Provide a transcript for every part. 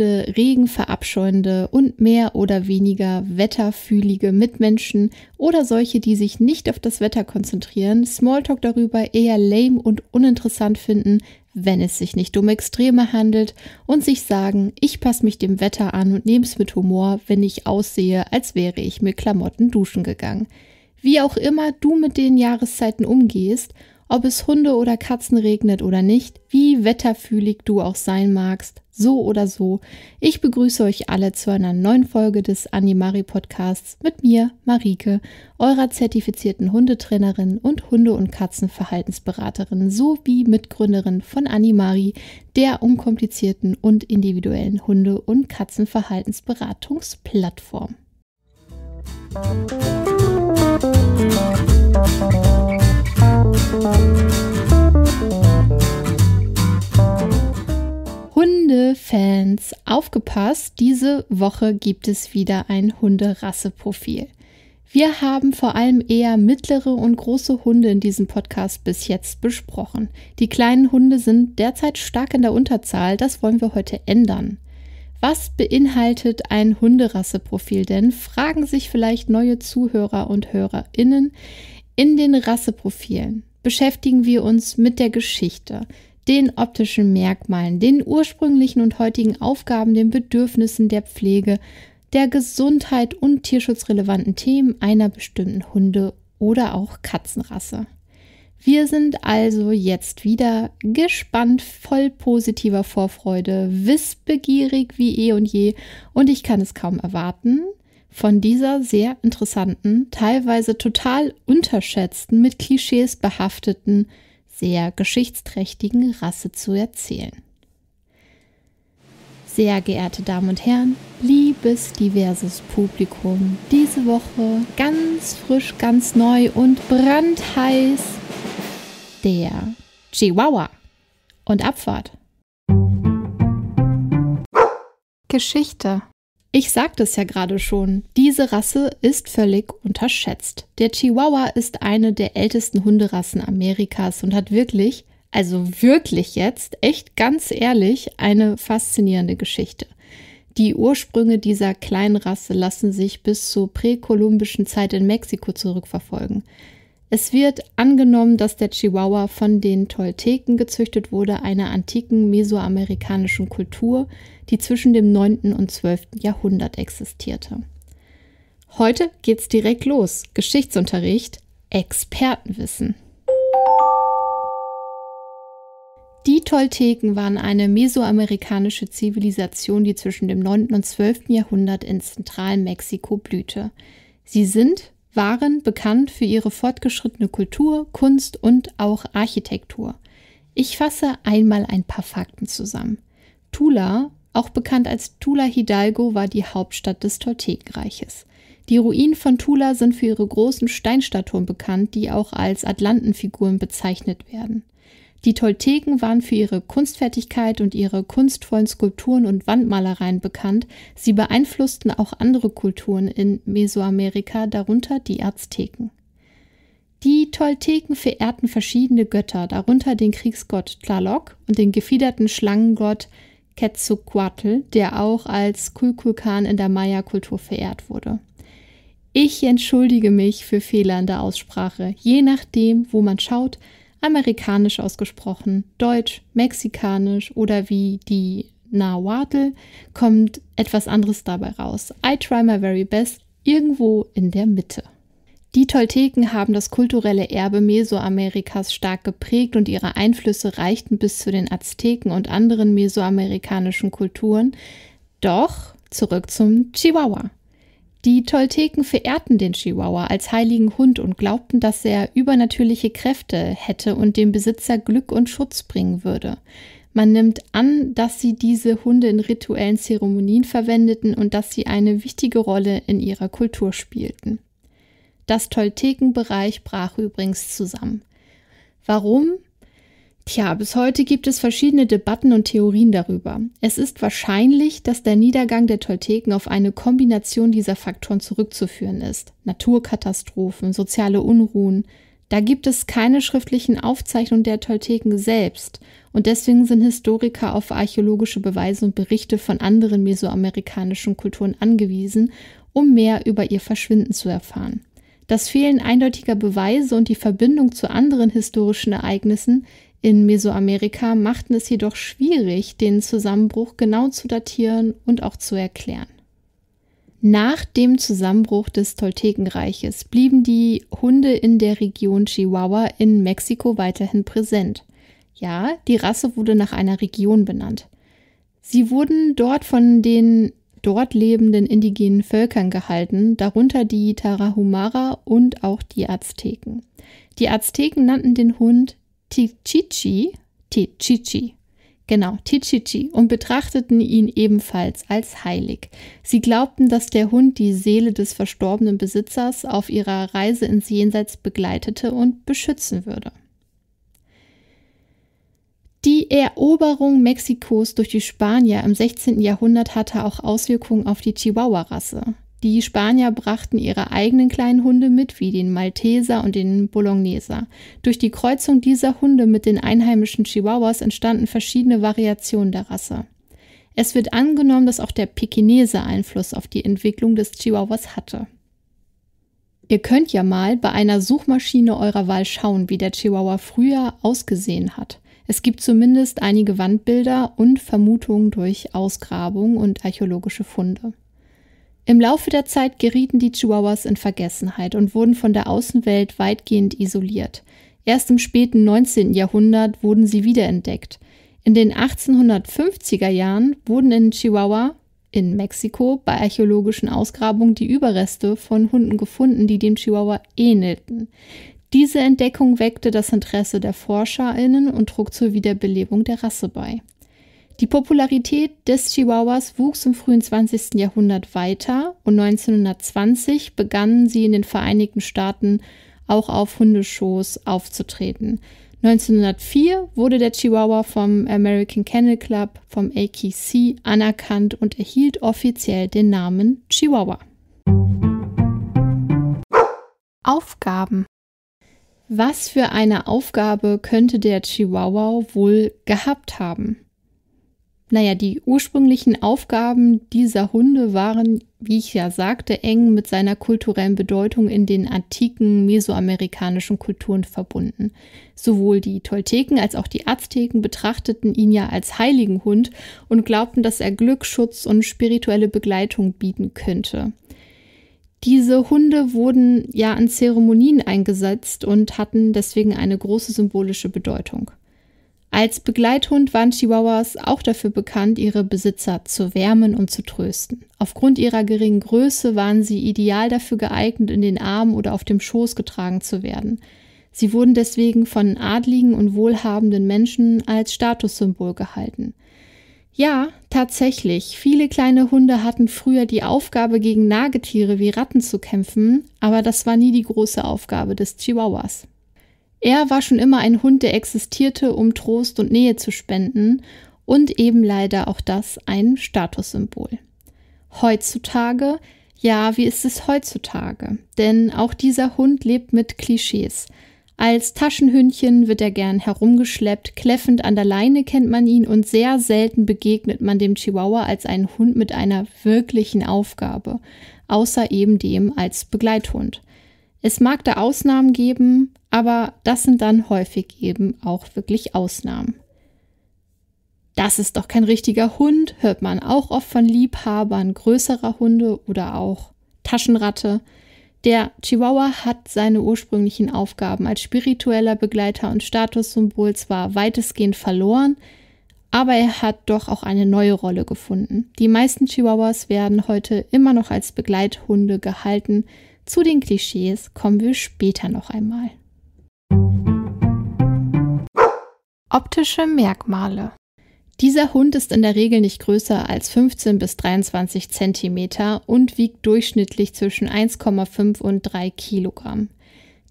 liebende, Regen und mehr oder weniger wetterfühlige Mitmenschen oder solche, die sich nicht auf das Wetter konzentrieren, Smalltalk darüber eher lame und uninteressant finden, wenn es sich nicht um Extreme handelt und sich sagen, ich passe mich dem Wetter an und nehme es mit Humor, wenn ich aussehe, als wäre ich mit Klamotten duschen gegangen. Wie auch immer du mit den Jahreszeiten umgehst – ob es Hunde oder Katzen regnet oder nicht, wie wetterfühlig du auch sein magst, so oder so, ich begrüße euch alle zu einer neuen Folge des Animari Podcasts mit mir, Marike, eurer zertifizierten Hundetrainerin und Hunde- und Katzenverhaltensberaterin sowie Mitgründerin von Animari, der unkomplizierten und individuellen Hunde- und Katzenverhaltensberatungsplattform. Musik Hundefans, aufgepasst, diese Woche gibt es wieder ein Hunderasseprofil. Wir haben vor allem eher mittlere und große Hunde in diesem Podcast bis jetzt besprochen. Die kleinen Hunde sind derzeit stark in der Unterzahl, das wollen wir heute ändern. Was beinhaltet ein Hunderasseprofil denn? Fragen sich vielleicht neue Zuhörer und Hörerinnen in den Rasseprofilen beschäftigen wir uns mit der Geschichte, den optischen Merkmalen, den ursprünglichen und heutigen Aufgaben, den Bedürfnissen der Pflege, der Gesundheit und tierschutzrelevanten Themen einer bestimmten Hunde- oder auch Katzenrasse. Wir sind also jetzt wieder gespannt, voll positiver Vorfreude, wissbegierig wie eh und je und ich kann es kaum erwarten, von dieser sehr interessanten, teilweise total unterschätzten, mit Klischees behafteten, sehr geschichtsträchtigen Rasse zu erzählen. Sehr geehrte Damen und Herren, liebes diverses Publikum, diese Woche ganz frisch, ganz neu und brandheiß der Chihuahua und Abfahrt. Geschichte ich sagte es ja gerade schon, diese Rasse ist völlig unterschätzt. Der Chihuahua ist eine der ältesten Hunderassen Amerikas und hat wirklich, also wirklich jetzt, echt ganz ehrlich, eine faszinierende Geschichte. Die Ursprünge dieser kleinen Rasse lassen sich bis zur präkolumbischen Zeit in Mexiko zurückverfolgen. Es wird angenommen, dass der Chihuahua von den Tolteken gezüchtet wurde, einer antiken mesoamerikanischen Kultur, die zwischen dem 9. und 12. Jahrhundert existierte. Heute geht's direkt los. Geschichtsunterricht, Expertenwissen. Die Tolteken waren eine mesoamerikanische Zivilisation, die zwischen dem 9. und 12. Jahrhundert in Zentralmexiko blühte. Sie sind waren bekannt für ihre fortgeschrittene Kultur, Kunst und auch Architektur. Ich fasse einmal ein paar Fakten zusammen. Tula, auch bekannt als Tula Hidalgo, war die Hauptstadt des Toltekenreiches. Die Ruinen von Tula sind für ihre großen Steinstatuen bekannt, die auch als Atlantenfiguren bezeichnet werden. Die Tolteken waren für ihre Kunstfertigkeit und ihre kunstvollen Skulpturen und Wandmalereien bekannt. Sie beeinflussten auch andere Kulturen in Mesoamerika, darunter die Azteken. Die Tolteken verehrten verschiedene Götter, darunter den Kriegsgott Tlaloc und den gefiederten Schlangengott Quetzalcoatl, der auch als Kulkulkan in der Maya-Kultur verehrt wurde. Ich entschuldige mich für Fehler in der Aussprache. Je nachdem, wo man schaut, amerikanisch ausgesprochen, deutsch, mexikanisch oder wie die Nahuatl kommt etwas anderes dabei raus. I try my very best irgendwo in der Mitte. Die Tolteken haben das kulturelle Erbe Mesoamerikas stark geprägt und ihre Einflüsse reichten bis zu den Azteken und anderen mesoamerikanischen Kulturen. Doch zurück zum Chihuahua. Die Tolteken verehrten den Chihuahua als heiligen Hund und glaubten, dass er übernatürliche Kräfte hätte und dem Besitzer Glück und Schutz bringen würde. Man nimmt an, dass sie diese Hunde in rituellen Zeremonien verwendeten und dass sie eine wichtige Rolle in ihrer Kultur spielten. Das Toltekenbereich brach übrigens zusammen. Warum? Tja, bis heute gibt es verschiedene Debatten und Theorien darüber. Es ist wahrscheinlich, dass der Niedergang der Tolteken auf eine Kombination dieser Faktoren zurückzuführen ist. Naturkatastrophen, soziale Unruhen. Da gibt es keine schriftlichen Aufzeichnungen der Tolteken selbst und deswegen sind Historiker auf archäologische Beweise und Berichte von anderen mesoamerikanischen Kulturen angewiesen, um mehr über ihr Verschwinden zu erfahren. Das Fehlen eindeutiger Beweise und die Verbindung zu anderen historischen Ereignissen in Mesoamerika machten es jedoch schwierig, den Zusammenbruch genau zu datieren und auch zu erklären. Nach dem Zusammenbruch des Toltekenreiches blieben die Hunde in der Region Chihuahua in Mexiko weiterhin präsent. Ja, die Rasse wurde nach einer Region benannt. Sie wurden dort von den dort lebenden indigenen Völkern gehalten, darunter die Tarahumara und auch die Azteken. Die Azteken nannten den Hund Tichichi, Tichichi, genau, Tichichi, und betrachteten ihn ebenfalls als heilig. Sie glaubten, dass der Hund die Seele des verstorbenen Besitzers auf ihrer Reise ins Jenseits begleitete und beschützen würde. Die Eroberung Mexikos durch die Spanier im 16. Jahrhundert hatte auch Auswirkungen auf die Chihuahua-Rasse. Die Spanier brachten ihre eigenen kleinen Hunde mit, wie den Malteser und den Bologneser. Durch die Kreuzung dieser Hunde mit den einheimischen Chihuahuas entstanden verschiedene Variationen der Rasse. Es wird angenommen, dass auch der Pekinese Einfluss auf die Entwicklung des Chihuahuas hatte. Ihr könnt ja mal bei einer Suchmaschine eurer Wahl schauen, wie der Chihuahua früher ausgesehen hat. Es gibt zumindest einige Wandbilder und Vermutungen durch Ausgrabungen und archäologische Funde. Im Laufe der Zeit gerieten die Chihuahuas in Vergessenheit und wurden von der Außenwelt weitgehend isoliert. Erst im späten 19. Jahrhundert wurden sie wiederentdeckt. In den 1850er Jahren wurden in Chihuahua in Mexiko bei archäologischen Ausgrabungen die Überreste von Hunden gefunden, die dem Chihuahua ähnelten. Diese Entdeckung weckte das Interesse der ForscherInnen und trug zur Wiederbelebung der Rasse bei. Die Popularität des Chihuahuas wuchs im frühen 20. Jahrhundert weiter und 1920 begannen sie in den Vereinigten Staaten auch auf Hundeshows aufzutreten. 1904 wurde der Chihuahua vom American Kennel Club, vom AKC, anerkannt und erhielt offiziell den Namen Chihuahua. Aufgaben Was für eine Aufgabe könnte der Chihuahua wohl gehabt haben? Naja, die ursprünglichen Aufgaben dieser Hunde waren, wie ich ja sagte, eng mit seiner kulturellen Bedeutung in den antiken mesoamerikanischen Kulturen verbunden. Sowohl die Tolteken als auch die Azteken betrachteten ihn ja als heiligen Hund und glaubten, dass er Glück, Schutz und spirituelle Begleitung bieten könnte. Diese Hunde wurden ja an Zeremonien eingesetzt und hatten deswegen eine große symbolische Bedeutung. Als Begleithund waren Chihuahuas auch dafür bekannt, ihre Besitzer zu wärmen und zu trösten. Aufgrund ihrer geringen Größe waren sie ideal dafür geeignet, in den Armen oder auf dem Schoß getragen zu werden. Sie wurden deswegen von adligen und wohlhabenden Menschen als Statussymbol gehalten. Ja, tatsächlich, viele kleine Hunde hatten früher die Aufgabe, gegen Nagetiere wie Ratten zu kämpfen, aber das war nie die große Aufgabe des Chihuahuas. Er war schon immer ein Hund, der existierte, um Trost und Nähe zu spenden und eben leider auch das ein Statussymbol. Heutzutage, ja, wie ist es heutzutage? Denn auch dieser Hund lebt mit Klischees. Als Taschenhündchen wird er gern herumgeschleppt, kläffend an der Leine kennt man ihn und sehr selten begegnet man dem Chihuahua als einen Hund mit einer wirklichen Aufgabe, außer eben dem als Begleithund. Es mag da Ausnahmen geben, aber das sind dann häufig eben auch wirklich Ausnahmen. Das ist doch kein richtiger Hund, hört man auch oft von Liebhabern größerer Hunde oder auch Taschenratte. Der Chihuahua hat seine ursprünglichen Aufgaben als spiritueller Begleiter und Statussymbol zwar weitestgehend verloren, aber er hat doch auch eine neue Rolle gefunden. Die meisten Chihuahuas werden heute immer noch als Begleithunde gehalten, zu den Klischees kommen wir später noch einmal. Optische Merkmale dieser Hund ist in der Regel nicht größer als 15 bis 23 cm und wiegt durchschnittlich zwischen 1,5 und 3 Kilogramm.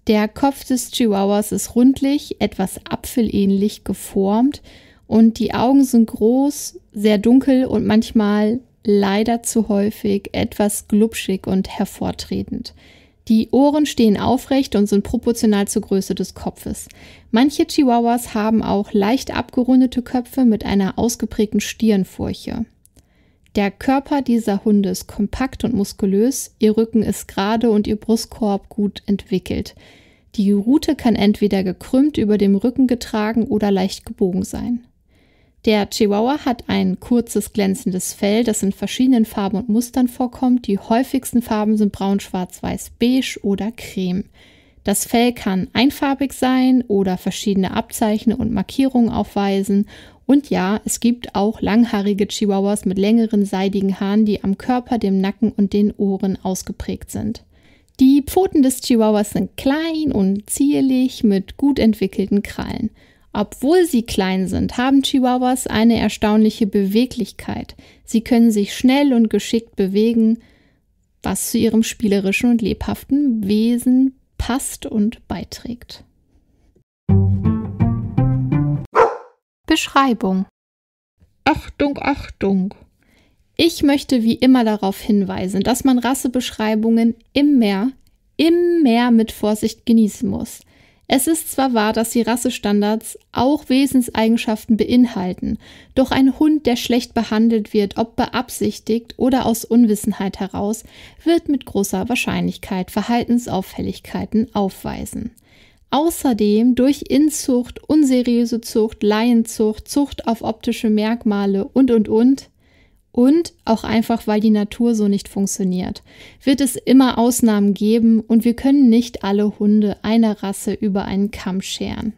Der Kopf des Chihuahuas ist rundlich, etwas apfelähnlich geformt und die Augen sind groß, sehr dunkel und manchmal leider zu häufig etwas glubschig und hervortretend. Die Ohren stehen aufrecht und sind proportional zur Größe des Kopfes. Manche Chihuahuas haben auch leicht abgerundete Köpfe mit einer ausgeprägten Stirnfurche. Der Körper dieser Hunde ist kompakt und muskulös, ihr Rücken ist gerade und ihr Brustkorb gut entwickelt. Die Rute kann entweder gekrümmt über dem Rücken getragen oder leicht gebogen sein. Der Chihuahua hat ein kurzes, glänzendes Fell, das in verschiedenen Farben und Mustern vorkommt. Die häufigsten Farben sind braun, schwarz, weiß, beige oder creme. Das Fell kann einfarbig sein oder verschiedene Abzeichen und Markierungen aufweisen. Und ja, es gibt auch langhaarige Chihuahuas mit längeren seidigen Haaren, die am Körper, dem Nacken und den Ohren ausgeprägt sind. Die Pfoten des Chihuahuas sind klein und zierlich mit gut entwickelten Krallen. Obwohl sie klein sind, haben Chihuahuas eine erstaunliche Beweglichkeit. Sie können sich schnell und geschickt bewegen, was zu ihrem spielerischen und lebhaften Wesen passt und beiträgt. Beschreibung Achtung, Achtung! Ich möchte wie immer darauf hinweisen, dass man Rassebeschreibungen immer, immer mit Vorsicht genießen muss. Es ist zwar wahr, dass die Rassestandards auch Wesenseigenschaften beinhalten, doch ein Hund, der schlecht behandelt wird, ob beabsichtigt oder aus Unwissenheit heraus, wird mit großer Wahrscheinlichkeit Verhaltensauffälligkeiten aufweisen. Außerdem durch Inzucht, unseriöse Zucht, Laienzucht, Zucht auf optische Merkmale und und und und auch einfach, weil die Natur so nicht funktioniert, wird es immer Ausnahmen geben und wir können nicht alle Hunde einer Rasse über einen Kamm scheren.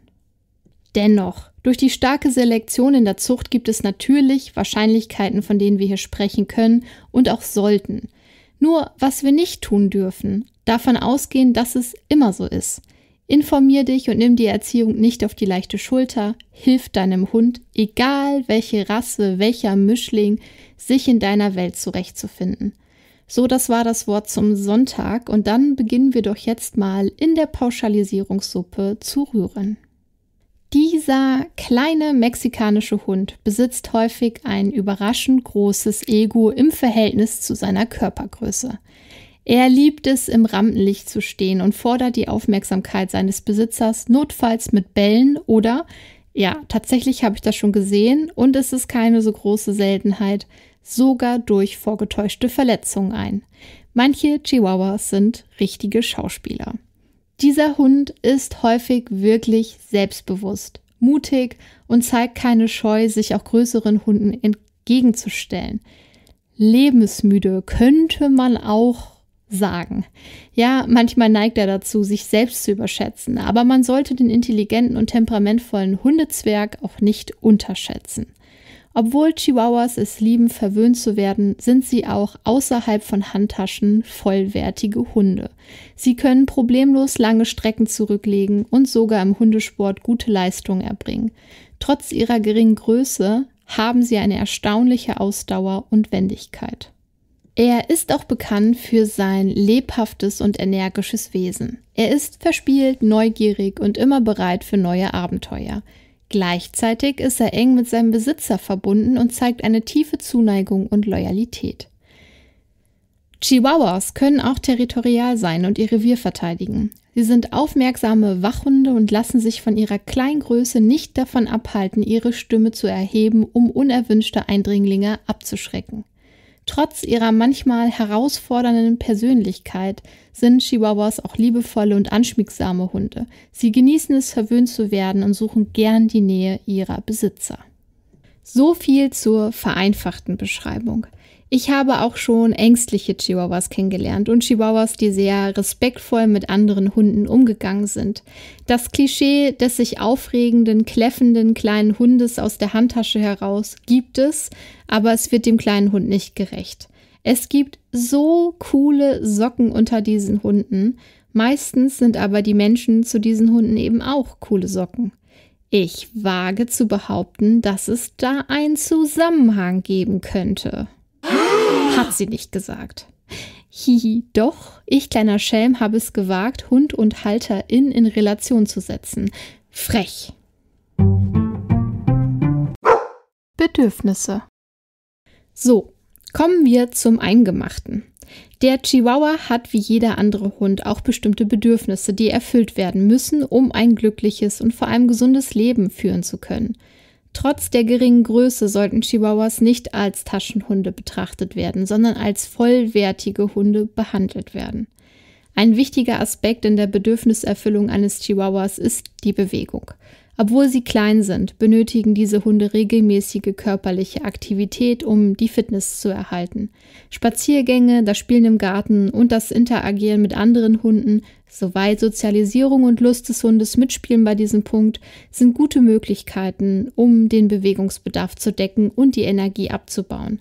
Dennoch, durch die starke Selektion in der Zucht gibt es natürlich Wahrscheinlichkeiten, von denen wir hier sprechen können und auch sollten. Nur was wir nicht tun dürfen, davon ausgehen, dass es immer so ist. Informier dich und nimm die Erziehung nicht auf die leichte Schulter. Hilf deinem Hund, egal welche Rasse, welcher Mischling, sich in deiner Welt zurechtzufinden. So, das war das Wort zum Sonntag und dann beginnen wir doch jetzt mal in der Pauschalisierungssuppe zu rühren. Dieser kleine mexikanische Hund besitzt häufig ein überraschend großes Ego im Verhältnis zu seiner Körpergröße. Er liebt es, im Rampenlicht zu stehen und fordert die Aufmerksamkeit seines Besitzers notfalls mit Bällen oder, ja, tatsächlich habe ich das schon gesehen und es ist keine so große Seltenheit, sogar durch vorgetäuschte Verletzungen ein. Manche Chihuahuas sind richtige Schauspieler. Dieser Hund ist häufig wirklich selbstbewusst, mutig und zeigt keine Scheu, sich auch größeren Hunden entgegenzustellen. Lebensmüde könnte man auch sagen. Ja, manchmal neigt er dazu, sich selbst zu überschätzen, aber man sollte den intelligenten und temperamentvollen Hundezwerg auch nicht unterschätzen. Obwohl Chihuahuas es lieben, verwöhnt zu werden, sind sie auch außerhalb von Handtaschen vollwertige Hunde. Sie können problemlos lange Strecken zurücklegen und sogar im Hundesport gute Leistungen erbringen. Trotz ihrer geringen Größe haben sie eine erstaunliche Ausdauer und Wendigkeit. Er ist auch bekannt für sein lebhaftes und energisches Wesen. Er ist verspielt, neugierig und immer bereit für neue Abenteuer. Gleichzeitig ist er eng mit seinem Besitzer verbunden und zeigt eine tiefe Zuneigung und Loyalität. Chihuahuas können auch territorial sein und ihr Revier verteidigen. Sie sind aufmerksame Wachhunde und lassen sich von ihrer Kleingröße nicht davon abhalten, ihre Stimme zu erheben, um unerwünschte Eindringlinge abzuschrecken. Trotz ihrer manchmal herausfordernden Persönlichkeit sind Chihuahuas auch liebevolle und anschmiegsame Hunde. Sie genießen es, verwöhnt zu werden und suchen gern die Nähe ihrer Besitzer. So viel zur vereinfachten Beschreibung. Ich habe auch schon ängstliche Chihuahuas kennengelernt und Chihuahuas, die sehr respektvoll mit anderen Hunden umgegangen sind. Das Klischee des sich aufregenden, kläffenden kleinen Hundes aus der Handtasche heraus gibt es, aber es wird dem kleinen Hund nicht gerecht. Es gibt so coole Socken unter diesen Hunden. Meistens sind aber die Menschen zu diesen Hunden eben auch coole Socken. Ich wage zu behaupten, dass es da einen Zusammenhang geben könnte. Hat sie nicht gesagt. Hihi, doch, ich kleiner Schelm habe es gewagt, Hund und Halterin in Relation zu setzen. Frech. Bedürfnisse. So, kommen wir zum Eingemachten. Der Chihuahua hat wie jeder andere Hund auch bestimmte Bedürfnisse, die erfüllt werden müssen, um ein glückliches und vor allem gesundes Leben führen zu können. Trotz der geringen Größe sollten Chihuahuas nicht als Taschenhunde betrachtet werden, sondern als vollwertige Hunde behandelt werden. Ein wichtiger Aspekt in der Bedürfniserfüllung eines Chihuahuas ist die Bewegung. Obwohl sie klein sind, benötigen diese Hunde regelmäßige körperliche Aktivität, um die Fitness zu erhalten. Spaziergänge, das Spielen im Garten und das Interagieren mit anderen Hunden, soweit Sozialisierung und Lust des Hundes mitspielen bei diesem Punkt, sind gute Möglichkeiten, um den Bewegungsbedarf zu decken und die Energie abzubauen.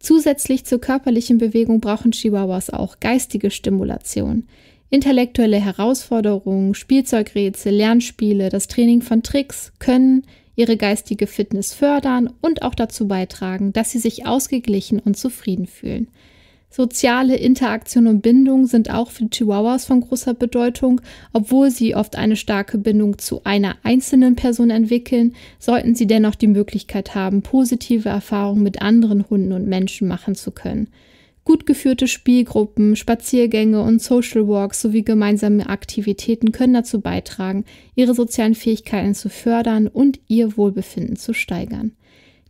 Zusätzlich zur körperlichen Bewegung brauchen Chihuahuas auch geistige Stimulation. Intellektuelle Herausforderungen, Spielzeugrätsel, Lernspiele, das Training von Tricks können ihre geistige Fitness fördern und auch dazu beitragen, dass sie sich ausgeglichen und zufrieden fühlen. Soziale Interaktion und Bindung sind auch für Chihuahuas von großer Bedeutung. Obwohl sie oft eine starke Bindung zu einer einzelnen Person entwickeln, sollten sie dennoch die Möglichkeit haben, positive Erfahrungen mit anderen Hunden und Menschen machen zu können. Gut geführte Spielgruppen, Spaziergänge und Social Walks sowie gemeinsame Aktivitäten können dazu beitragen, ihre sozialen Fähigkeiten zu fördern und ihr Wohlbefinden zu steigern.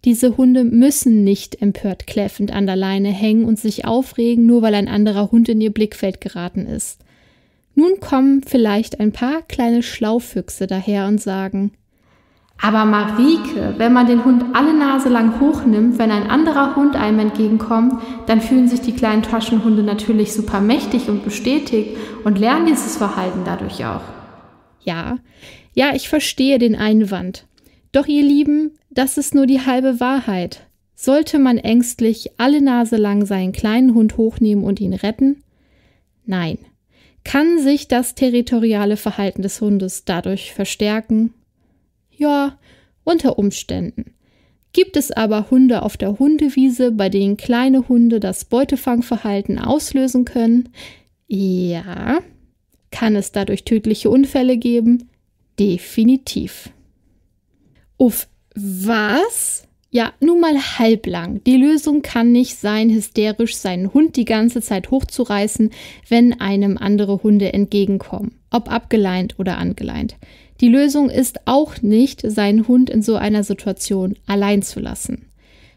Diese Hunde müssen nicht empört kläffend an der Leine hängen und sich aufregen, nur weil ein anderer Hund in ihr Blickfeld geraten ist. Nun kommen vielleicht ein paar kleine Schlaufüchse daher und sagen, aber Marike, wenn man den Hund alle Nase lang hochnimmt, wenn ein anderer Hund einem entgegenkommt, dann fühlen sich die kleinen Taschenhunde natürlich super mächtig und bestätigt und lernen dieses Verhalten dadurch auch. Ja, ja, ich verstehe den Einwand. Doch ihr Lieben, das ist nur die halbe Wahrheit. Sollte man ängstlich alle Nase lang seinen kleinen Hund hochnehmen und ihn retten? Nein. Kann sich das territoriale Verhalten des Hundes dadurch verstärken ja, unter Umständen. Gibt es aber Hunde auf der Hundewiese, bei denen kleine Hunde das Beutefangverhalten auslösen können? Ja. Kann es dadurch tödliche Unfälle geben? Definitiv. Uff, was? Ja, nun mal halblang. Die Lösung kann nicht sein, hysterisch seinen Hund die ganze Zeit hochzureißen, wenn einem andere Hunde entgegenkommen, ob abgeleint oder angeleint. Die Lösung ist auch nicht, seinen Hund in so einer Situation allein zu lassen.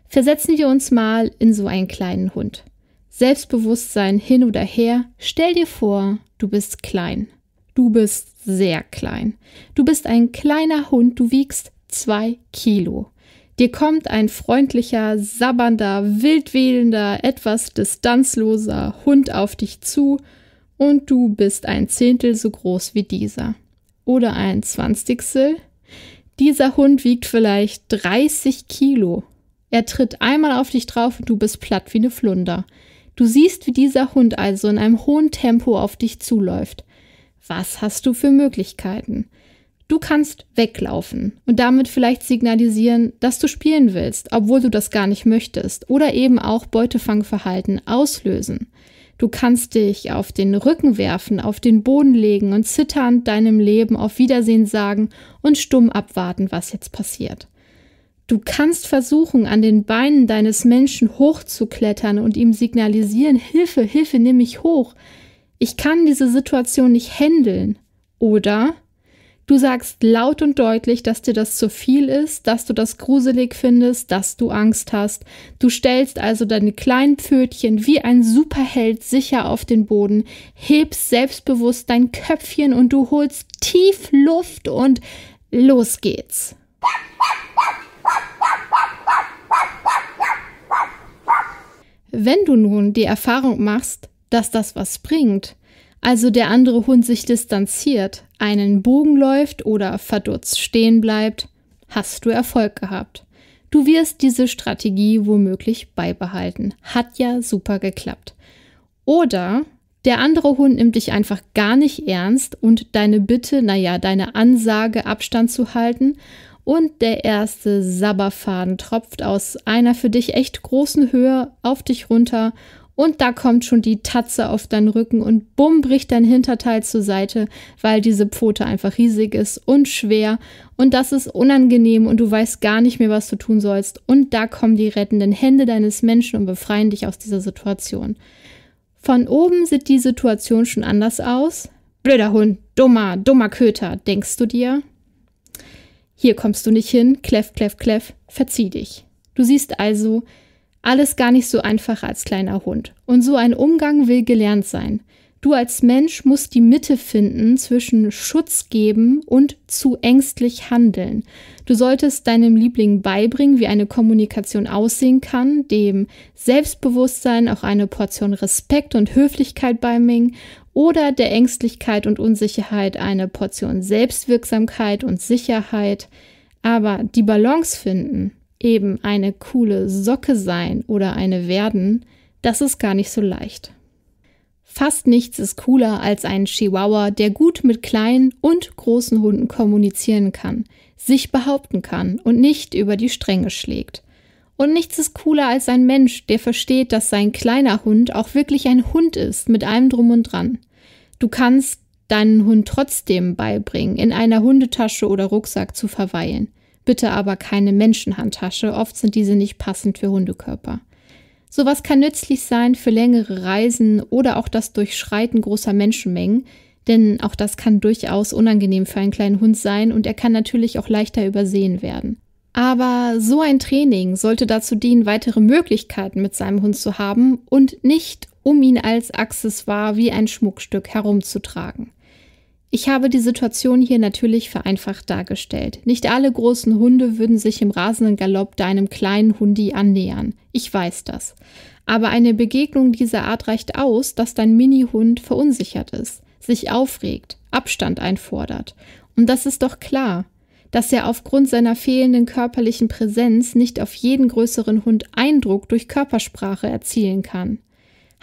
Versetzen wir uns mal in so einen kleinen Hund. Selbstbewusstsein hin oder her, stell dir vor, du bist klein. Du bist sehr klein. Du bist ein kleiner Hund, du wiegst zwei Kilo. Dir kommt ein freundlicher, sabbernder, wildwählender, etwas distanzloser Hund auf dich zu und du bist ein Zehntel so groß wie dieser oder ein Zwanzigstel. Dieser Hund wiegt vielleicht 30 Kilo. Er tritt einmal auf dich drauf und du bist platt wie eine Flunder. Du siehst, wie dieser Hund also in einem hohen Tempo auf dich zuläuft. Was hast du für Möglichkeiten? Du kannst weglaufen und damit vielleicht signalisieren, dass du spielen willst, obwohl du das gar nicht möchtest, oder eben auch Beutefangverhalten auslösen. Du kannst dich auf den Rücken werfen, auf den Boden legen und zitternd deinem Leben auf Wiedersehen sagen und stumm abwarten, was jetzt passiert. Du kannst versuchen, an den Beinen deines Menschen hochzuklettern und ihm signalisieren, Hilfe, Hilfe, nimm mich hoch. Ich kann diese Situation nicht händeln. Oder Du sagst laut und deutlich, dass dir das zu viel ist, dass du das gruselig findest, dass du Angst hast. Du stellst also deine kleinen Pfötchen wie ein Superheld sicher auf den Boden, hebst selbstbewusst dein Köpfchen und du holst tief Luft und los geht's. Wenn du nun die Erfahrung machst, dass das was bringt, also der andere Hund sich distanziert, einen Bogen läuft oder verdutzt stehen bleibt, hast du Erfolg gehabt. Du wirst diese Strategie womöglich beibehalten. Hat ja super geklappt. Oder der andere Hund nimmt dich einfach gar nicht ernst und deine Bitte, naja, deine Ansage, Abstand zu halten und der erste Sabberfaden tropft aus einer für dich echt großen Höhe auf dich runter und da kommt schon die Tatze auf deinen Rücken und bumm bricht dein Hinterteil zur Seite, weil diese Pfote einfach riesig ist und schwer und das ist unangenehm und du weißt gar nicht mehr, was du tun sollst. Und da kommen die rettenden Hände deines Menschen und befreien dich aus dieser Situation. Von oben sieht die Situation schon anders aus. Blöder Hund, dummer, dummer Köter, denkst du dir? Hier kommst du nicht hin, kleff, kleff, kleff, verzieh dich. Du siehst also, alles gar nicht so einfach als kleiner Hund. Und so ein Umgang will gelernt sein. Du als Mensch musst die Mitte finden zwischen Schutz geben und zu ängstlich handeln. Du solltest deinem Liebling beibringen, wie eine Kommunikation aussehen kann, dem Selbstbewusstsein auch eine Portion Respekt und Höflichkeit beibringen oder der Ängstlichkeit und Unsicherheit eine Portion Selbstwirksamkeit und Sicherheit. Aber die Balance finden, eben eine coole Socke sein oder eine werden, das ist gar nicht so leicht. Fast nichts ist cooler als ein Chihuahua, der gut mit kleinen und großen Hunden kommunizieren kann, sich behaupten kann und nicht über die Stränge schlägt. Und nichts ist cooler als ein Mensch, der versteht, dass sein kleiner Hund auch wirklich ein Hund ist, mit allem drum und dran. Du kannst deinen Hund trotzdem beibringen, in einer Hundetasche oder Rucksack zu verweilen. Bitte aber keine Menschenhandtasche, oft sind diese nicht passend für Hundekörper. Sowas kann nützlich sein für längere Reisen oder auch das Durchschreiten großer Menschenmengen, denn auch das kann durchaus unangenehm für einen kleinen Hund sein und er kann natürlich auch leichter übersehen werden. Aber so ein Training sollte dazu dienen, weitere Möglichkeiten mit seinem Hund zu haben und nicht, um ihn als Accessoire wie ein Schmuckstück herumzutragen. Ich habe die Situation hier natürlich vereinfacht dargestellt. Nicht alle großen Hunde würden sich im rasenden Galopp deinem kleinen Hundi annähern. Ich weiß das. Aber eine Begegnung dieser Art reicht aus, dass dein Mini-Hund verunsichert ist, sich aufregt, Abstand einfordert. Und das ist doch klar, dass er aufgrund seiner fehlenden körperlichen Präsenz nicht auf jeden größeren Hund Eindruck durch Körpersprache erzielen kann.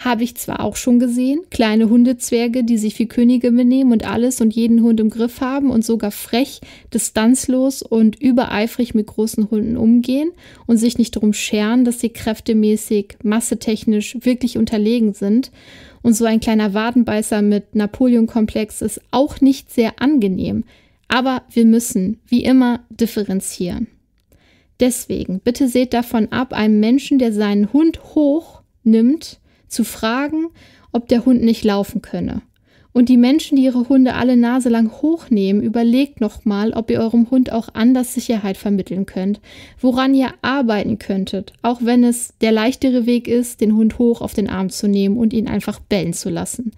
Habe ich zwar auch schon gesehen, kleine Hundezwerge, die sich wie Könige benehmen und alles und jeden Hund im Griff haben und sogar frech, distanzlos und übereifrig mit großen Hunden umgehen und sich nicht darum scheren, dass sie kräftemäßig, massetechnisch wirklich unterlegen sind. Und so ein kleiner Wadenbeißer mit Napoleon-Komplex ist auch nicht sehr angenehm. Aber wir müssen, wie immer, differenzieren. Deswegen, bitte seht davon ab, einem Menschen, der seinen Hund hoch nimmt, zu fragen, ob der Hund nicht laufen könne. Und die Menschen, die ihre Hunde alle Nase lang hochnehmen, überlegt nochmal, ob ihr eurem Hund auch anders Sicherheit vermitteln könnt, woran ihr arbeiten könntet, auch wenn es der leichtere Weg ist, den Hund hoch auf den Arm zu nehmen und ihn einfach bellen zu lassen.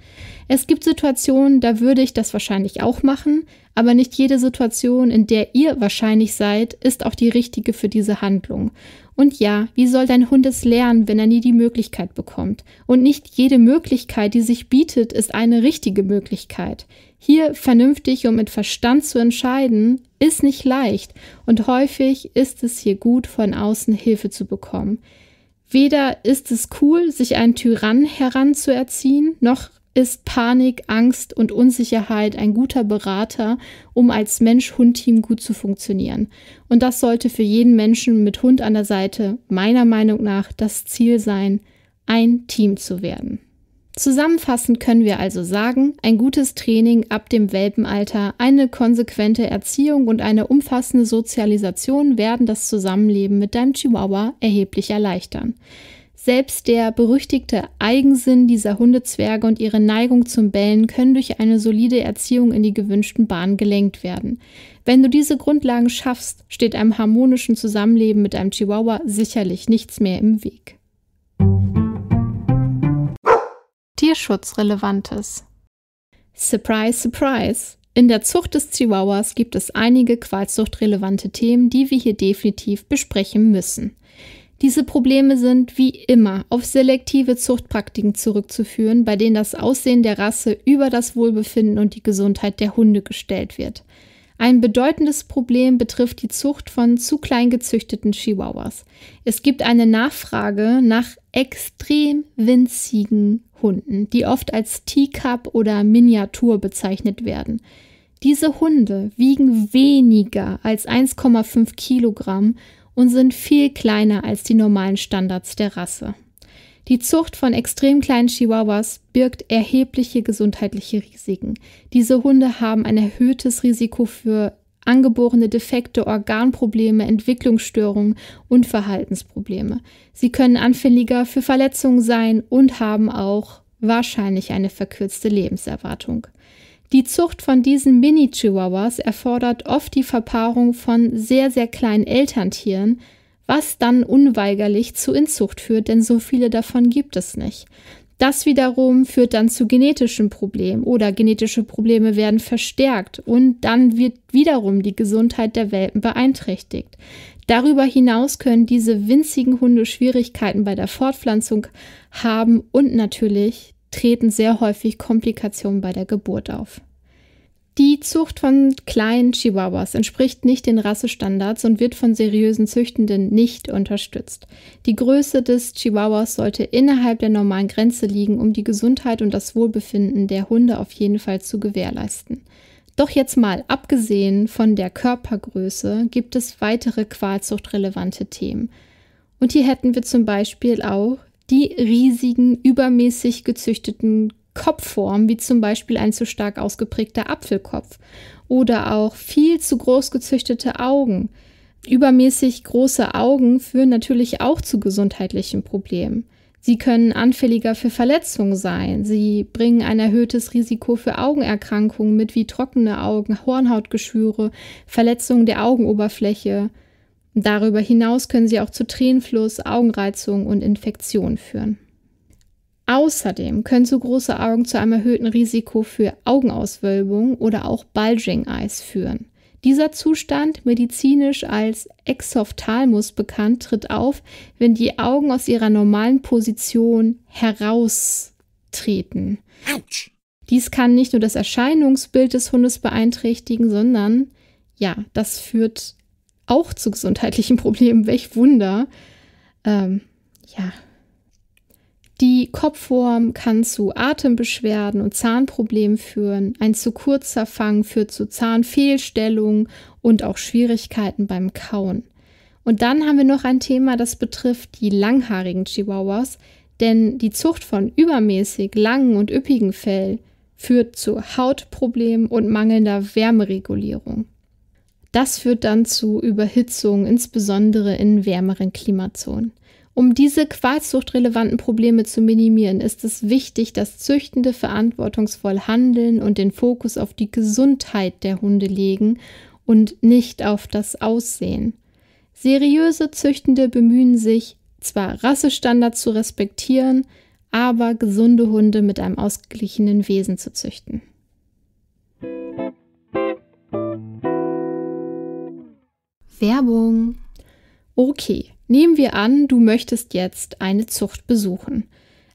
Es gibt Situationen, da würde ich das wahrscheinlich auch machen, aber nicht jede Situation, in der ihr wahrscheinlich seid, ist auch die richtige für diese Handlung. Und ja, wie soll dein Hund es lernen, wenn er nie die Möglichkeit bekommt? Und nicht jede Möglichkeit, die sich bietet, ist eine richtige Möglichkeit. Hier vernünftig und mit Verstand zu entscheiden, ist nicht leicht und häufig ist es hier gut, von außen Hilfe zu bekommen. Weder ist es cool, sich einen Tyrann heranzuerziehen, noch ist Panik, Angst und Unsicherheit ein guter Berater, um als Mensch-Hund-Team gut zu funktionieren. Und das sollte für jeden Menschen mit Hund an der Seite meiner Meinung nach das Ziel sein, ein Team zu werden. Zusammenfassend können wir also sagen, ein gutes Training ab dem Welpenalter, eine konsequente Erziehung und eine umfassende Sozialisation werden das Zusammenleben mit deinem Chihuahua erheblich erleichtern. Selbst der berüchtigte Eigensinn dieser Hundezwerge und ihre Neigung zum Bellen können durch eine solide Erziehung in die gewünschten Bahnen gelenkt werden. Wenn du diese Grundlagen schaffst, steht einem harmonischen Zusammenleben mit einem Chihuahua sicherlich nichts mehr im Weg. Tierschutzrelevantes. Surprise, surprise! In der Zucht des Chihuahuas gibt es einige qualzuchtrelevante Themen, die wir hier definitiv besprechen müssen. Diese Probleme sind wie immer auf selektive Zuchtpraktiken zurückzuführen, bei denen das Aussehen der Rasse über das Wohlbefinden und die Gesundheit der Hunde gestellt wird. Ein bedeutendes Problem betrifft die Zucht von zu klein gezüchteten Chihuahuas. Es gibt eine Nachfrage nach extrem winzigen Hunden, die oft als Teacup oder Miniatur bezeichnet werden. Diese Hunde wiegen weniger als 1,5 Kilogramm und sind viel kleiner als die normalen Standards der Rasse. Die Zucht von extrem kleinen Chihuahuas birgt erhebliche gesundheitliche Risiken. Diese Hunde haben ein erhöhtes Risiko für angeborene Defekte, Organprobleme, Entwicklungsstörungen und Verhaltensprobleme. Sie können anfälliger für Verletzungen sein und haben auch wahrscheinlich eine verkürzte Lebenserwartung. Die Zucht von diesen Mini-Chihuahuas erfordert oft die Verpaarung von sehr, sehr kleinen Elterntieren, was dann unweigerlich zu Inzucht führt, denn so viele davon gibt es nicht. Das wiederum führt dann zu genetischen Problemen oder genetische Probleme werden verstärkt und dann wird wiederum die Gesundheit der Welpen beeinträchtigt. Darüber hinaus können diese winzigen Hunde Schwierigkeiten bei der Fortpflanzung haben und natürlich treten sehr häufig Komplikationen bei der Geburt auf. Die Zucht von kleinen Chihuahuas entspricht nicht den Rassestandards und wird von seriösen Züchtenden nicht unterstützt. Die Größe des Chihuahuas sollte innerhalb der normalen Grenze liegen, um die Gesundheit und das Wohlbefinden der Hunde auf jeden Fall zu gewährleisten. Doch jetzt mal, abgesehen von der Körpergröße, gibt es weitere qualzuchtrelevante Themen. Und hier hätten wir zum Beispiel auch die riesigen, übermäßig gezüchteten Kopfformen, wie zum Beispiel ein zu stark ausgeprägter Apfelkopf oder auch viel zu groß gezüchtete Augen. Übermäßig große Augen führen natürlich auch zu gesundheitlichen Problemen. Sie können anfälliger für Verletzungen sein. Sie bringen ein erhöhtes Risiko für Augenerkrankungen mit wie trockene Augen, Hornhautgeschwüre, Verletzungen der Augenoberfläche, Darüber hinaus können sie auch zu Tränenfluss, Augenreizung und Infektionen führen. Außerdem können zu große Augen zu einem erhöhten Risiko für Augenauswölbung oder auch Bulging Eyes führen. Dieser Zustand, medizinisch als Exophthalmus bekannt, tritt auf, wenn die Augen aus ihrer normalen Position heraustreten. Ouch. Dies kann nicht nur das Erscheinungsbild des Hundes beeinträchtigen, sondern ja, das führt auch zu gesundheitlichen Problemen. Welch Wunder. Ähm, ja. Die Kopfform kann zu Atembeschwerden und Zahnproblemen führen. Ein zu kurzer Fang führt zu Zahnfehlstellungen und auch Schwierigkeiten beim Kauen. Und dann haben wir noch ein Thema, das betrifft die langhaarigen Chihuahuas, denn die Zucht von übermäßig langen und üppigen Fell führt zu Hautproblemen und mangelnder Wärmeregulierung. Das führt dann zu Überhitzung, insbesondere in wärmeren Klimazonen. Um diese qualzuchtrelevanten Probleme zu minimieren, ist es wichtig, dass Züchtende verantwortungsvoll handeln und den Fokus auf die Gesundheit der Hunde legen und nicht auf das Aussehen. Seriöse Züchtende bemühen sich, zwar Rassestandards zu respektieren, aber gesunde Hunde mit einem ausgeglichenen Wesen zu züchten. Werbung. Okay, nehmen wir an, du möchtest jetzt eine Zucht besuchen.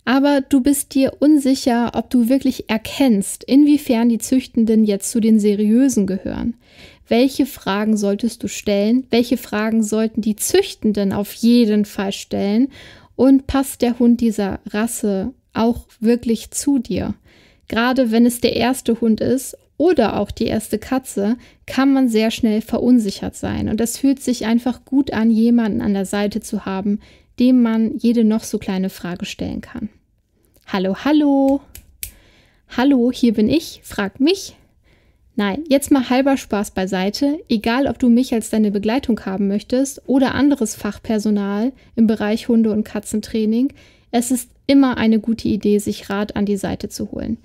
Aber du bist dir unsicher, ob du wirklich erkennst, inwiefern die Züchtenden jetzt zu den Seriösen gehören. Welche Fragen solltest du stellen? Welche Fragen sollten die Züchtenden auf jeden Fall stellen? Und passt der Hund dieser Rasse auch wirklich zu dir? Gerade wenn es der erste Hund ist oder auch die erste Katze, kann man sehr schnell verunsichert sein. Und es fühlt sich einfach gut an, jemanden an der Seite zu haben, dem man jede noch so kleine Frage stellen kann. Hallo, hallo. Hallo, hier bin ich, frag mich. Nein, jetzt mal halber Spaß beiseite. Egal, ob du mich als deine Begleitung haben möchtest oder anderes Fachpersonal im Bereich Hunde- und Katzentraining, es ist immer eine gute Idee, sich Rat an die Seite zu holen.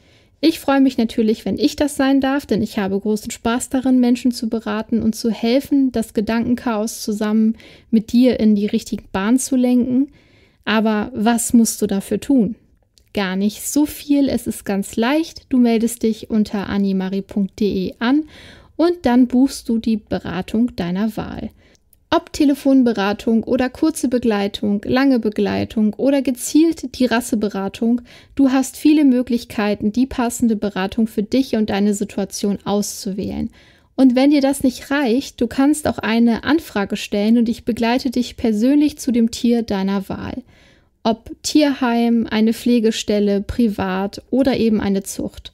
Ich freue mich natürlich, wenn ich das sein darf, denn ich habe großen Spaß darin, Menschen zu beraten und zu helfen, das Gedankenchaos zusammen mit dir in die richtige Bahn zu lenken. Aber was musst du dafür tun? Gar nicht so viel, es ist ganz leicht. Du meldest dich unter animari.de an und dann buchst du die Beratung deiner Wahl. Ob Telefonberatung oder kurze Begleitung, lange Begleitung oder gezielt die Rasseberatung, du hast viele Möglichkeiten, die passende Beratung für dich und deine Situation auszuwählen. Und wenn dir das nicht reicht, du kannst auch eine Anfrage stellen und ich begleite dich persönlich zu dem Tier deiner Wahl. Ob Tierheim, eine Pflegestelle, privat oder eben eine Zucht.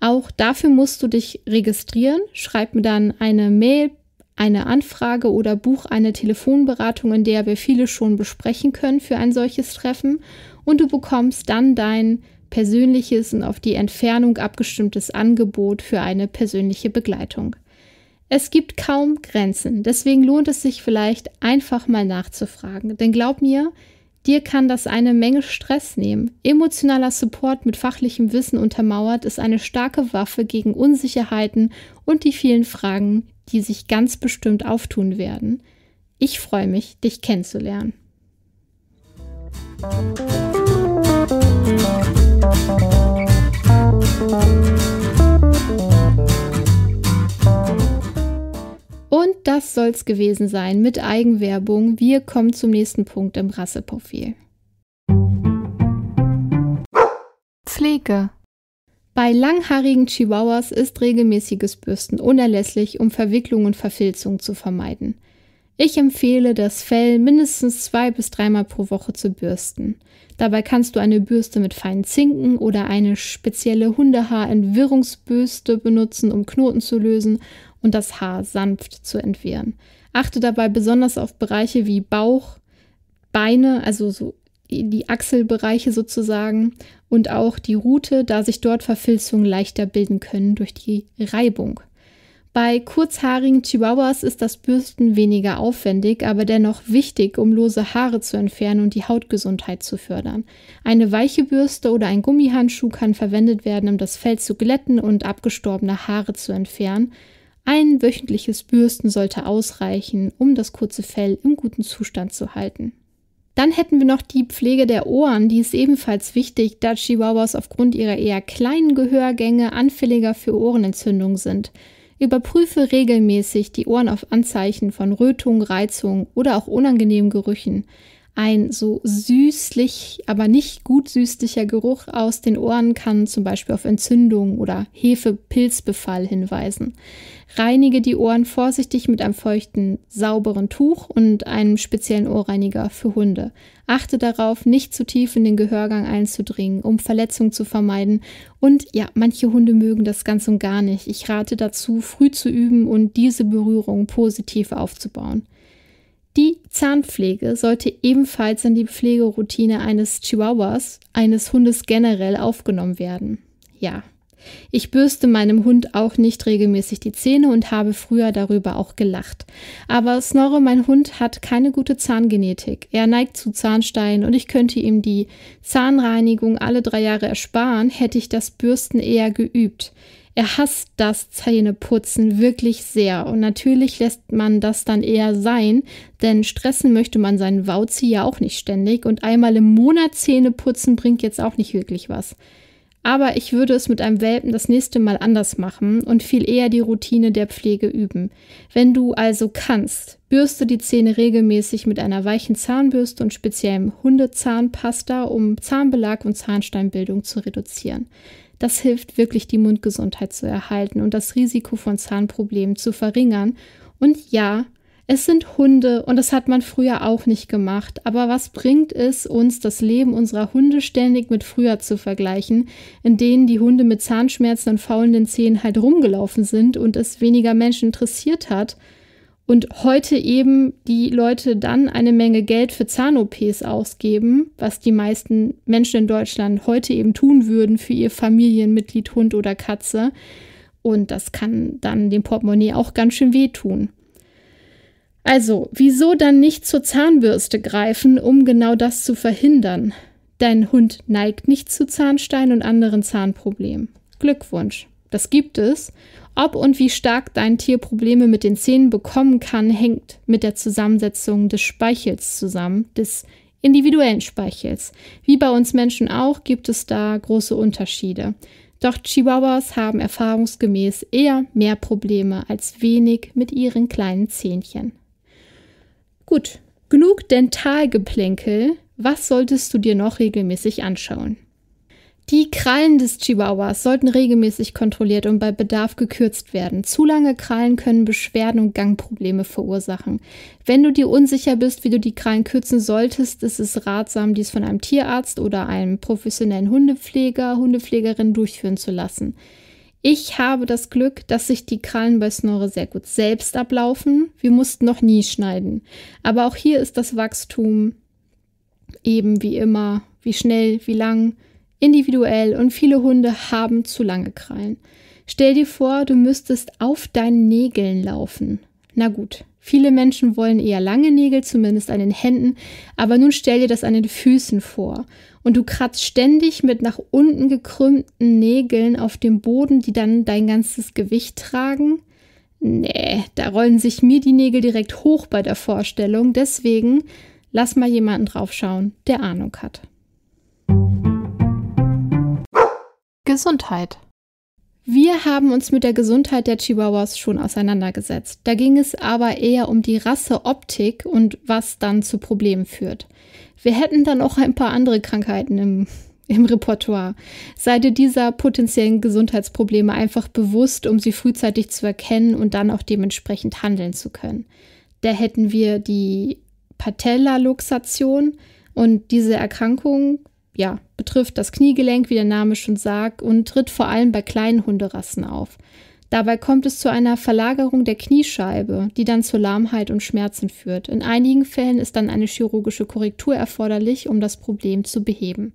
Auch dafür musst du dich registrieren. Schreib mir dann eine Mail eine Anfrage oder buch eine Telefonberatung, in der wir viele schon besprechen können für ein solches Treffen und du bekommst dann dein persönliches und auf die Entfernung abgestimmtes Angebot für eine persönliche Begleitung. Es gibt kaum Grenzen, deswegen lohnt es sich vielleicht einfach mal nachzufragen, denn glaub mir, dir kann das eine Menge Stress nehmen. Emotionaler Support mit fachlichem Wissen untermauert ist eine starke Waffe gegen Unsicherheiten und die vielen Fragen, die sich ganz bestimmt auftun werden. Ich freue mich, dich kennenzulernen. Und das soll's gewesen sein mit Eigenwerbung. Wir kommen zum nächsten Punkt im Rasseprofil. Pflege bei langhaarigen Chihuahuas ist regelmäßiges Bürsten unerlässlich, um Verwicklung und Verfilzung zu vermeiden. Ich empfehle, das Fell mindestens zwei bis dreimal pro Woche zu bürsten. Dabei kannst du eine Bürste mit feinen Zinken oder eine spezielle Hundehaarentwirrungsbürste benutzen, um Knoten zu lösen und das Haar sanft zu entwirren. Achte dabei besonders auf Bereiche wie Bauch, Beine, also so die Achselbereiche sozusagen und auch die Rute, da sich dort Verfilzungen leichter bilden können durch die Reibung. Bei kurzhaarigen Chihuahuas ist das Bürsten weniger aufwendig, aber dennoch wichtig, um lose Haare zu entfernen und die Hautgesundheit zu fördern. Eine weiche Bürste oder ein Gummihandschuh kann verwendet werden, um das Fell zu glätten und abgestorbene Haare zu entfernen. Ein wöchentliches Bürsten sollte ausreichen, um das kurze Fell im guten Zustand zu halten. Dann hätten wir noch die Pflege der Ohren, die ist ebenfalls wichtig, da Chihuahuas aufgrund ihrer eher kleinen Gehörgänge anfälliger für Ohrenentzündungen sind. Überprüfe regelmäßig die Ohren auf Anzeichen von Rötung, Reizung oder auch unangenehmen Gerüchen. Ein so süßlich, aber nicht gut süßlicher Geruch aus den Ohren kann zum Beispiel auf Entzündung oder Hefepilzbefall hinweisen. Reinige die Ohren vorsichtig mit einem feuchten, sauberen Tuch und einem speziellen Ohrreiniger für Hunde. Achte darauf, nicht zu tief in den Gehörgang einzudringen, um Verletzungen zu vermeiden. Und ja, manche Hunde mögen das ganz und gar nicht. Ich rate dazu, früh zu üben und diese Berührung positiv aufzubauen. Die Zahnpflege sollte ebenfalls in die Pflegeroutine eines Chihuahuas, eines Hundes generell aufgenommen werden. Ja, ich bürste meinem Hund auch nicht regelmäßig die Zähne und habe früher darüber auch gelacht. Aber Snorre, mein Hund, hat keine gute Zahngenetik. Er neigt zu Zahnsteinen und ich könnte ihm die Zahnreinigung alle drei Jahre ersparen, hätte ich das Bürsten eher geübt. Er hasst das Zähneputzen wirklich sehr und natürlich lässt man das dann eher sein, denn stressen möchte man seinen Wauzi ja auch nicht ständig und einmal im Monat Zähneputzen bringt jetzt auch nicht wirklich was. Aber ich würde es mit einem Welpen das nächste Mal anders machen und viel eher die Routine der Pflege üben. Wenn du also kannst, bürste die Zähne regelmäßig mit einer weichen Zahnbürste und speziellem Hundezahnpasta, um Zahnbelag und Zahnsteinbildung zu reduzieren. Das hilft wirklich, die Mundgesundheit zu erhalten und das Risiko von Zahnproblemen zu verringern. Und ja, es sind Hunde und das hat man früher auch nicht gemacht. Aber was bringt es uns, das Leben unserer Hunde ständig mit früher zu vergleichen, in denen die Hunde mit Zahnschmerzen und faulenden Zähnen halt rumgelaufen sind und es weniger Menschen interessiert hat? und heute eben die Leute dann eine Menge Geld für Zahn-OPs ausgeben, was die meisten Menschen in Deutschland heute eben tun würden für ihr Familienmitglied Hund oder Katze. Und das kann dann dem Portemonnaie auch ganz schön wehtun. Also, wieso dann nicht zur Zahnbürste greifen, um genau das zu verhindern? Dein Hund neigt nicht zu Zahnstein und anderen Zahnproblemen. Glückwunsch, das gibt es ob und wie stark dein Tier Probleme mit den Zähnen bekommen kann, hängt mit der Zusammensetzung des Speichels zusammen, des individuellen Speichels. Wie bei uns Menschen auch gibt es da große Unterschiede. Doch Chihuahuas haben erfahrungsgemäß eher mehr Probleme als wenig mit ihren kleinen Zähnchen. Gut, genug Dentalgeplänkel. Was solltest du dir noch regelmäßig anschauen? Die Krallen des Chihuahuas sollten regelmäßig kontrolliert und bei Bedarf gekürzt werden. Zu lange Krallen können Beschwerden und Gangprobleme verursachen. Wenn du dir unsicher bist, wie du die Krallen kürzen solltest, ist es ratsam, dies von einem Tierarzt oder einem professionellen Hundepfleger, Hundepflegerin durchführen zu lassen. Ich habe das Glück, dass sich die Krallen bei Snorre sehr gut selbst ablaufen. Wir mussten noch nie schneiden. Aber auch hier ist das Wachstum eben wie immer, wie schnell, wie lang individuell und viele Hunde haben zu lange Krallen. Stell dir vor, du müsstest auf deinen Nägeln laufen. Na gut, viele Menschen wollen eher lange Nägel, zumindest an den Händen, aber nun stell dir das an den Füßen vor. Und du kratzt ständig mit nach unten gekrümmten Nägeln auf dem Boden, die dann dein ganzes Gewicht tragen. Nee, da rollen sich mir die Nägel direkt hoch bei der Vorstellung. Deswegen lass mal jemanden draufschauen, der Ahnung hat. Gesundheit. Wir haben uns mit der Gesundheit der Chihuahuas schon auseinandergesetzt. Da ging es aber eher um die Rasseoptik und was dann zu Problemen führt. Wir hätten dann auch ein paar andere Krankheiten im, im Repertoire. Sei dir dieser potenziellen Gesundheitsprobleme einfach bewusst, um sie frühzeitig zu erkennen und dann auch dementsprechend handeln zu können. Da hätten wir die Patella-Luxation und diese Erkrankung ja, betrifft das Kniegelenk, wie der Name schon sagt, und tritt vor allem bei kleinen Hunderassen auf. Dabei kommt es zu einer Verlagerung der Kniescheibe, die dann zu Lahmheit und Schmerzen führt. In einigen Fällen ist dann eine chirurgische Korrektur erforderlich, um das Problem zu beheben.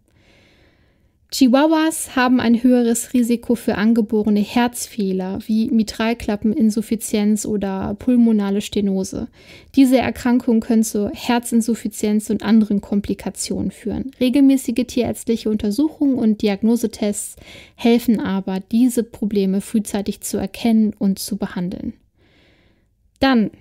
Chihuahuas haben ein höheres Risiko für angeborene Herzfehler wie Mitralklappeninsuffizienz oder pulmonale Stenose. Diese Erkrankungen können zu Herzinsuffizienz und anderen Komplikationen führen. Regelmäßige tierärztliche Untersuchungen und Diagnosetests helfen aber, diese Probleme frühzeitig zu erkennen und zu behandeln. Dann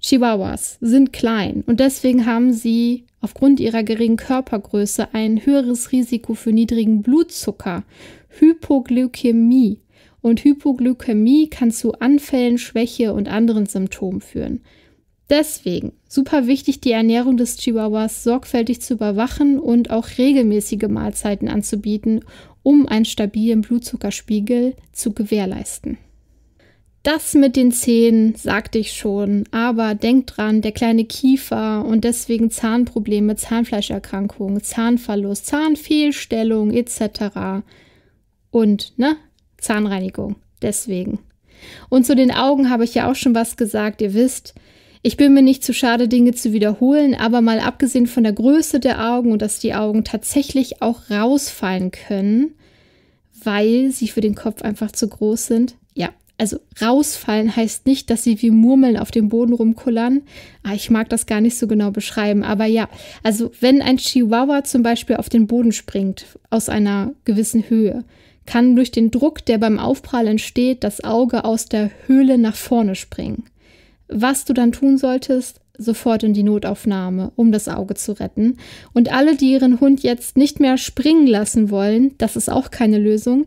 Chihuahuas sind klein und deswegen haben sie aufgrund ihrer geringen Körpergröße ein höheres Risiko für niedrigen Blutzucker, Hypoglykämie. Und Hypoglykämie kann zu Anfällen, Schwäche und anderen Symptomen führen. Deswegen super wichtig, die Ernährung des Chihuahuas sorgfältig zu überwachen und auch regelmäßige Mahlzeiten anzubieten, um einen stabilen Blutzuckerspiegel zu gewährleisten. Das mit den Zähnen sagte ich schon, aber denkt dran, der kleine Kiefer und deswegen Zahnprobleme, Zahnfleischerkrankungen, Zahnverlust, Zahnfehlstellung etc. Und, ne? Zahnreinigung. Deswegen. Und zu den Augen habe ich ja auch schon was gesagt, ihr wisst. Ich bin mir nicht zu schade, Dinge zu wiederholen, aber mal abgesehen von der Größe der Augen und dass die Augen tatsächlich auch rausfallen können, weil sie für den Kopf einfach zu groß sind, also rausfallen heißt nicht, dass sie wie Murmeln auf dem Boden rumkullern. Ah, ich mag das gar nicht so genau beschreiben. Aber ja, also wenn ein Chihuahua zum Beispiel auf den Boden springt, aus einer gewissen Höhe, kann durch den Druck, der beim Aufprall entsteht, das Auge aus der Höhle nach vorne springen. Was du dann tun solltest, sofort in die Notaufnahme, um das Auge zu retten. Und alle, die ihren Hund jetzt nicht mehr springen lassen wollen, das ist auch keine Lösung,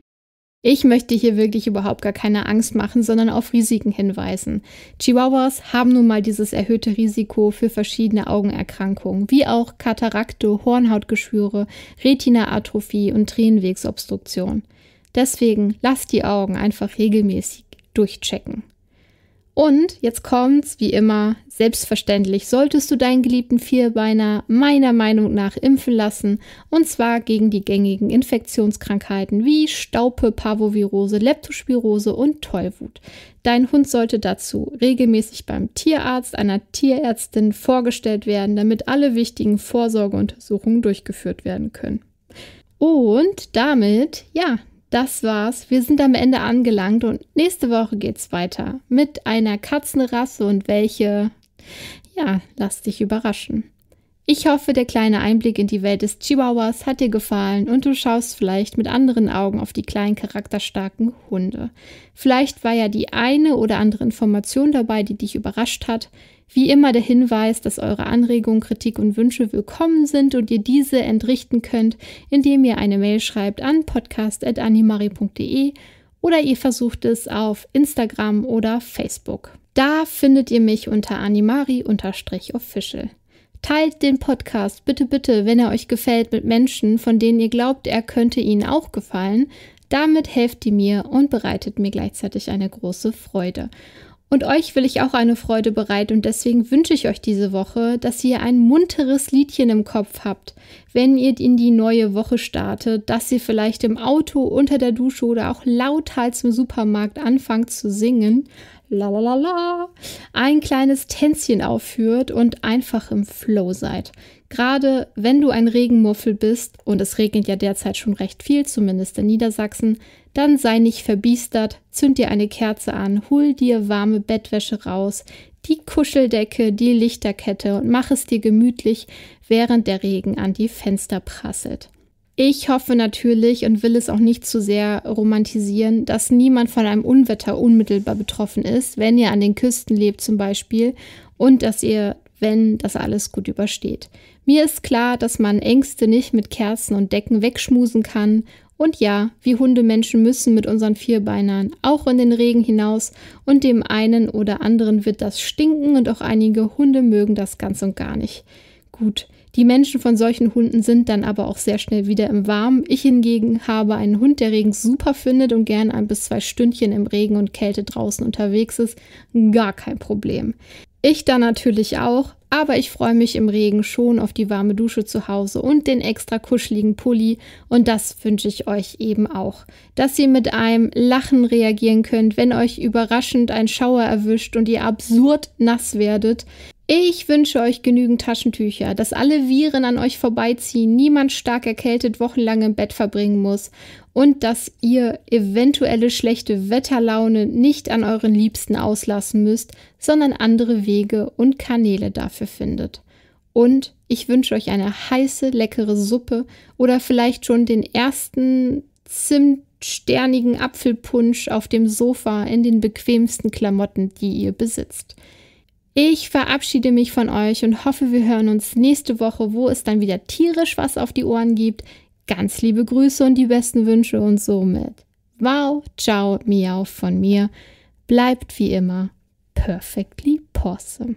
ich möchte hier wirklich überhaupt gar keine Angst machen, sondern auf Risiken hinweisen. Chihuahuas haben nun mal dieses erhöhte Risiko für verschiedene Augenerkrankungen, wie auch Katarakte, Hornhautgeschwüre, Retinaatrophie und Tränenwegsobstruktion. Deswegen lasst die Augen einfach regelmäßig durchchecken. Und jetzt kommt's, wie immer, selbstverständlich solltest du deinen geliebten Vierbeiner meiner Meinung nach impfen lassen, und zwar gegen die gängigen Infektionskrankheiten wie Staupe, Parvovirose, Leptospirose und Tollwut. Dein Hund sollte dazu regelmäßig beim Tierarzt, einer Tierärztin vorgestellt werden, damit alle wichtigen Vorsorgeuntersuchungen durchgeführt werden können. Und damit, ja, das war's. Wir sind am Ende angelangt und nächste Woche geht's weiter mit einer Katzenrasse und welche. Ja, lass dich überraschen. Ich hoffe, der kleine Einblick in die Welt des Chihuahuas hat dir gefallen und du schaust vielleicht mit anderen Augen auf die kleinen charakterstarken Hunde. Vielleicht war ja die eine oder andere Information dabei, die dich überrascht hat. Wie immer der Hinweis, dass eure Anregungen, Kritik und Wünsche willkommen sind und ihr diese entrichten könnt, indem ihr eine Mail schreibt an podcast.animari.de oder ihr versucht es auf Instagram oder Facebook. Da findet ihr mich unter animari-official. Teilt den Podcast bitte, bitte, wenn er euch gefällt, mit Menschen, von denen ihr glaubt, er könnte ihnen auch gefallen. Damit helft ihr mir und bereitet mir gleichzeitig eine große Freude. Und euch will ich auch eine Freude bereiten und deswegen wünsche ich euch diese Woche, dass ihr ein munteres Liedchen im Kopf habt, wenn ihr in die neue Woche startet, dass ihr vielleicht im Auto, unter der Dusche oder auch lauthals im Supermarkt anfangt zu singen, la la la ein kleines Tänzchen aufführt und einfach im Flow seid. Gerade wenn du ein Regenmuffel bist, und es regnet ja derzeit schon recht viel, zumindest in Niedersachsen, dann sei nicht verbiestert, zünd dir eine Kerze an, hol dir warme Bettwäsche raus, die Kuscheldecke, die Lichterkette und mach es dir gemütlich, während der Regen an die Fenster prasselt. Ich hoffe natürlich und will es auch nicht zu sehr romantisieren, dass niemand von einem Unwetter unmittelbar betroffen ist, wenn ihr an den Küsten lebt zum Beispiel, und dass ihr, wenn das alles gut übersteht. Mir ist klar, dass man Ängste nicht mit Kerzen und Decken wegschmusen kann und ja, wir Hundemenschen müssen mit unseren Vierbeinern auch in den Regen hinaus und dem einen oder anderen wird das stinken und auch einige Hunde mögen das ganz und gar nicht. Gut, die Menschen von solchen Hunden sind dann aber auch sehr schnell wieder im Warmen. Ich hingegen habe einen Hund, der Regen super findet und gern ein bis zwei Stündchen im Regen und Kälte draußen unterwegs ist. Gar kein Problem. Ich dann natürlich auch, aber ich freue mich im Regen schon auf die warme Dusche zu Hause und den extra kuscheligen Pulli und das wünsche ich euch eben auch, dass ihr mit einem Lachen reagieren könnt, wenn euch überraschend ein Schauer erwischt und ihr absurd nass werdet ich wünsche euch genügend Taschentücher, dass alle Viren an euch vorbeiziehen, niemand stark erkältet wochenlang im Bett verbringen muss und dass ihr eventuelle schlechte Wetterlaune nicht an euren Liebsten auslassen müsst, sondern andere Wege und Kanäle dafür findet. Und ich wünsche euch eine heiße, leckere Suppe oder vielleicht schon den ersten zimtsternigen Apfelpunsch auf dem Sofa in den bequemsten Klamotten, die ihr besitzt. Ich verabschiede mich von euch und hoffe, wir hören uns nächste Woche, wo es dann wieder tierisch was auf die Ohren gibt. Ganz liebe Grüße und die besten Wünsche und somit. Wow, ciao, miau von mir. Bleibt wie immer perfectly possum.